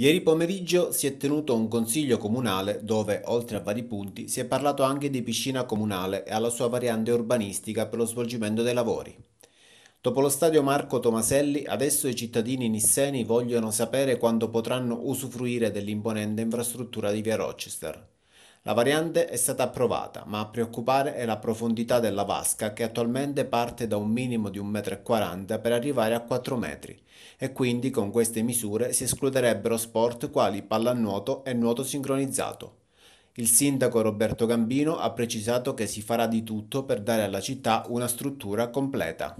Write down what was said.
Ieri pomeriggio si è tenuto un consiglio comunale dove, oltre a vari punti, si è parlato anche di piscina comunale e alla sua variante urbanistica per lo svolgimento dei lavori. Dopo lo stadio Marco Tomaselli, adesso i cittadini nisseni vogliono sapere quando potranno usufruire dell'imponente infrastruttura di via Rochester. La variante è stata approvata, ma a preoccupare è la profondità della vasca che attualmente parte da un minimo di 1,40 m per arrivare a 4 m e quindi con queste misure si escluderebbero sport quali pallanuoto e nuoto sincronizzato. Il sindaco Roberto Gambino ha precisato che si farà di tutto per dare alla città una struttura completa.